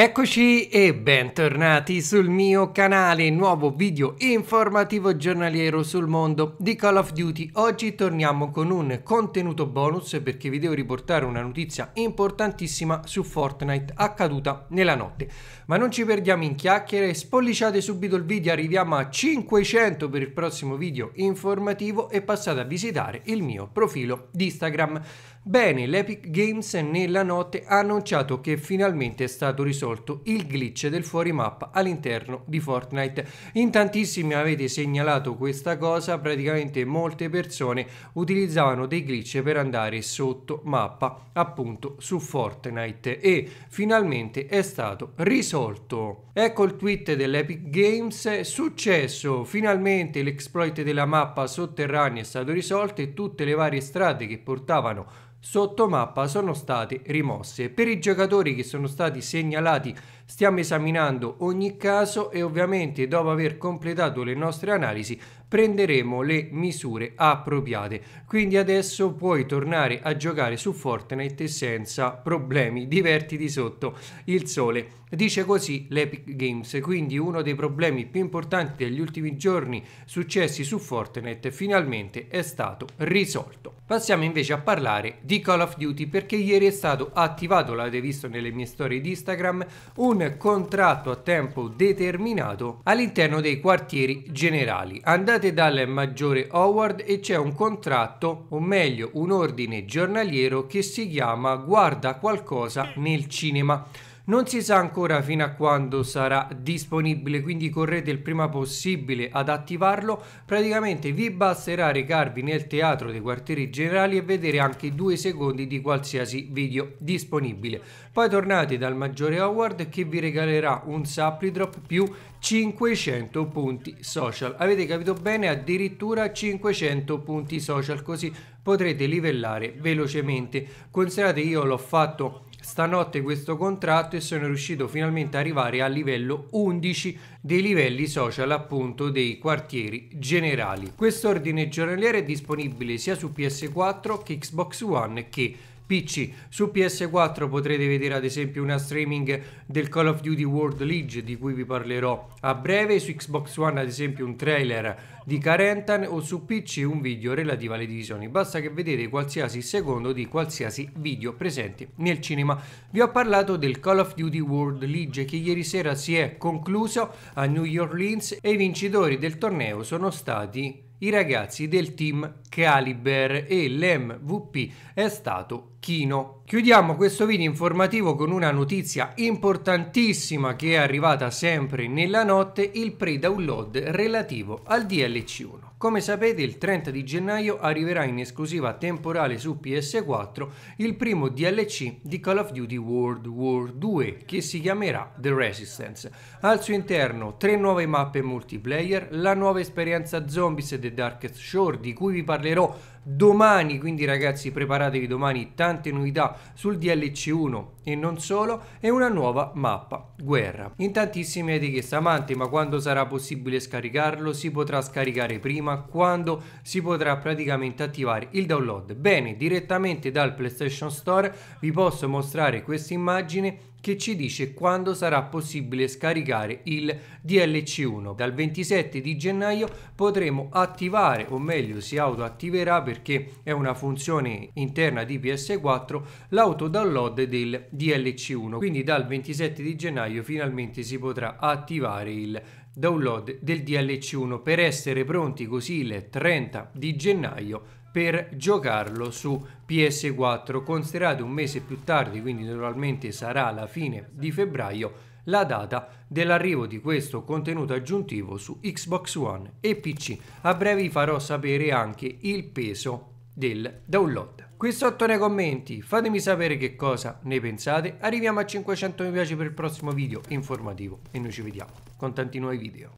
Eccoci e bentornati sul mio canale, nuovo video informativo giornaliero sul mondo di Call of Duty. Oggi torniamo con un contenuto bonus perché vi devo riportare una notizia importantissima su Fortnite accaduta nella notte. Ma non ci perdiamo in chiacchiere, spolliciate subito il video, arriviamo a 500 per il prossimo video informativo e passate a visitare il mio profilo di Instagram. Bene, l'Epic Games nella notte ha annunciato che finalmente è stato risolto risolto il glitch del fuori mappa all'interno di Fortnite. In tantissimi avete segnalato questa cosa, praticamente molte persone utilizzavano dei glitch per andare sotto mappa appunto su Fortnite e finalmente è stato risolto. Ecco il tweet dell'Epic Games, successo, finalmente l'exploit della mappa sotterranea è stato risolto e tutte le varie strade che portavano sotto mappa sono stati rimosse. per i giocatori che sono stati segnalati Stiamo esaminando ogni caso e ovviamente dopo aver completato le nostre analisi prenderemo le misure appropriate. Quindi adesso puoi tornare a giocare su Fortnite senza problemi, divertiti sotto il sole. Dice così l'Epic Games, quindi uno dei problemi più importanti degli ultimi giorni successi su Fortnite finalmente è stato risolto. Passiamo invece a parlare di Call of Duty perché ieri è stato attivato, l'avete visto nelle mie storie di Instagram, un un contratto a tempo determinato all'interno dei quartieri generali. Andate dal maggiore Howard e c'è un contratto, o meglio un ordine giornaliero che si chiama Guarda qualcosa nel cinema non si sa ancora fino a quando sarà disponibile, quindi correte il prima possibile ad attivarlo. Praticamente vi basterà recarvi nel teatro dei quartieri generali e vedere anche due secondi di qualsiasi video disponibile. Poi tornate dal maggiore award che vi regalerà un supply drop più 500 punti social. Avete capito bene? Addirittura 500 punti social, così potrete livellare velocemente. Considerate io l'ho fatto stanotte questo contratto e sono riuscito finalmente ad arrivare al livello 11 dei livelli social appunto dei quartieri generali. Quest'ordine giornaliero è disponibile sia su PS4 che Xbox One che PC. Su PS4 potrete vedere ad esempio una streaming del Call of Duty World League di cui vi parlerò a breve, su Xbox One ad esempio un trailer di Carentan o su PC un video relativo alle divisioni. Basta che vedete qualsiasi secondo di qualsiasi video presente nel cinema. Vi ho parlato del Call of Duty World League che ieri sera si è concluso a New Orleans e i vincitori del torneo sono stati i ragazzi del team Caliber e l'MVP è stato Kino Chiudiamo questo video informativo con una notizia importantissima che è arrivata sempre nella notte, il pre-download relativo al DLC1. Come sapete il 30 di gennaio arriverà in esclusiva temporale su PS4 il primo DLC di Call of Duty World War 2 che si chiamerà The Resistance. Al suo interno tre nuove mappe multiplayer, la nuova esperienza Zombies e The Darkest Shore di cui vi parlerò domani, quindi ragazzi preparatevi domani, tante novità sul DLC1 e non solo, e una nuova mappa, guerra. In tantissime avete chiesto, amanti, ma quando sarà possibile scaricarlo? Si potrà scaricare prima? Quando si potrà praticamente attivare il download? Bene, direttamente dal PlayStation Store vi posso mostrare questa immagine che ci dice quando sarà possibile scaricare il DLC1. Dal 27 di gennaio potremo attivare, o meglio si autoattiverà perché è una funzione interna di PS4, l'autodownload del DLC1. Quindi dal 27 di gennaio finalmente si potrà attivare il DLC1 download del DLC1 per essere pronti così il 30 di gennaio per giocarlo su PS4. Considerate un mese più tardi, quindi naturalmente sarà la fine di febbraio, la data dell'arrivo di questo contenuto aggiuntivo su Xbox One e PC. A breve vi farò sapere anche il peso del download. Qui sotto nei commenti fatemi sapere che cosa ne pensate, arriviamo a 500 mi piace per il prossimo video informativo e noi ci vediamo con tanti nuovi video.